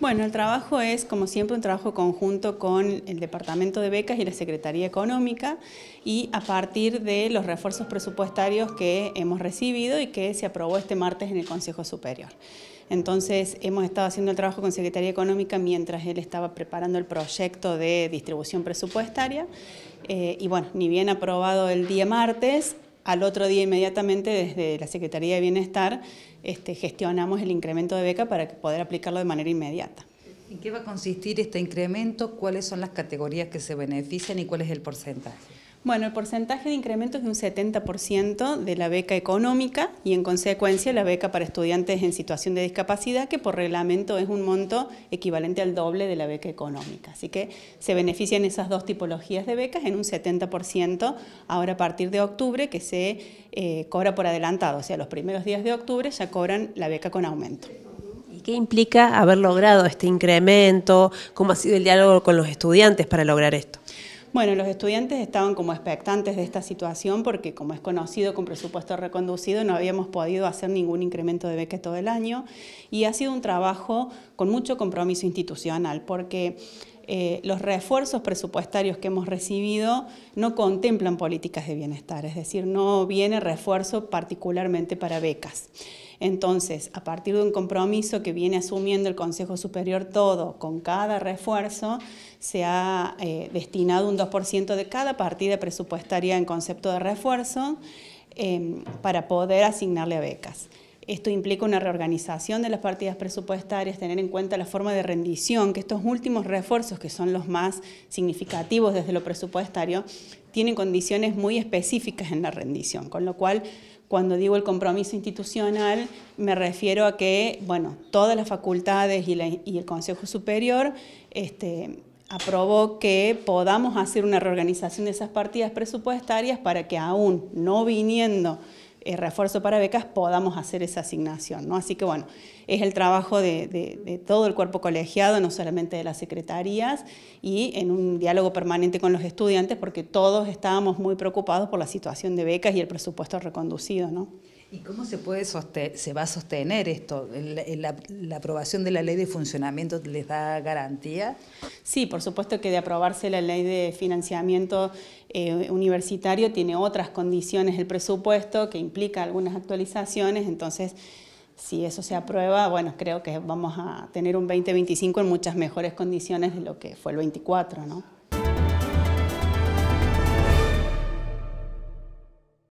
Bueno, el trabajo es, como siempre, un trabajo conjunto con el Departamento de Becas y la Secretaría Económica y a partir de los refuerzos presupuestarios que hemos recibido y que se aprobó este martes en el Consejo Superior. Entonces, hemos estado haciendo el trabajo con Secretaría Económica mientras él estaba preparando el proyecto de distribución presupuestaria eh, y bueno, ni bien aprobado el día martes, al otro día inmediatamente desde la Secretaría de Bienestar este, gestionamos el incremento de beca para poder aplicarlo de manera inmediata. ¿En qué va a consistir este incremento? ¿Cuáles son las categorías que se benefician y cuál es el porcentaje? Bueno, el porcentaje de incremento es de un 70% de la beca económica y en consecuencia la beca para estudiantes en situación de discapacidad, que por reglamento es un monto equivalente al doble de la beca económica. Así que se benefician esas dos tipologías de becas en un 70% ahora a partir de octubre, que se eh, cobra por adelantado, o sea, los primeros días de octubre ya cobran la beca con aumento. ¿Y qué implica haber logrado este incremento? ¿Cómo ha sido el diálogo con los estudiantes para lograr esto? Bueno, los estudiantes estaban como expectantes de esta situación porque como es conocido con presupuesto reconducido no habíamos podido hacer ningún incremento de becas todo el año y ha sido un trabajo con mucho compromiso institucional porque eh, los refuerzos presupuestarios que hemos recibido no contemplan políticas de bienestar, es decir, no viene refuerzo particularmente para becas. Entonces, a partir de un compromiso que viene asumiendo el Consejo Superior todo con cada refuerzo, se ha eh, destinado un 2% de cada partida presupuestaria en concepto de refuerzo em, para poder asignarle becas. Esto implica una reorganización de las partidas presupuestarias, tener en cuenta la forma de rendición, que estos últimos refuerzos, que son los más significativos desde lo presupuestario, tienen condiciones muy específicas en la rendición, con lo cual cuando digo el compromiso institucional me refiero a que bueno, todas las facultades y, el Consejo Superior este, aprobó que podamos hacer una reorganización de esas partidas presupuestarias para que aún no viniendo el eh, refuerzo para becas podamos hacer esa asignación. ¿no? Así que bueno, es el trabajo de, todo el cuerpo colegiado, no solamente de las secretarías, y en un diálogo permanente con los estudiantes, porque todos estábamos muy preocupados por la situación de becas y el presupuesto reconducido. ¿Y cómo se, puede se va a sostener esto? ¿La, aprobación de la ley de funcionamiento les da garantía? Sí, por supuesto que de aprobarse la ley de financiamiento eh, universitario tiene otras condiciones el presupuesto que implica algunas actualizaciones, entonces si eso se aprueba, bueno, creo que vamos a tener un 2025 en muchas mejores condiciones de lo que fue el 24, ¿no?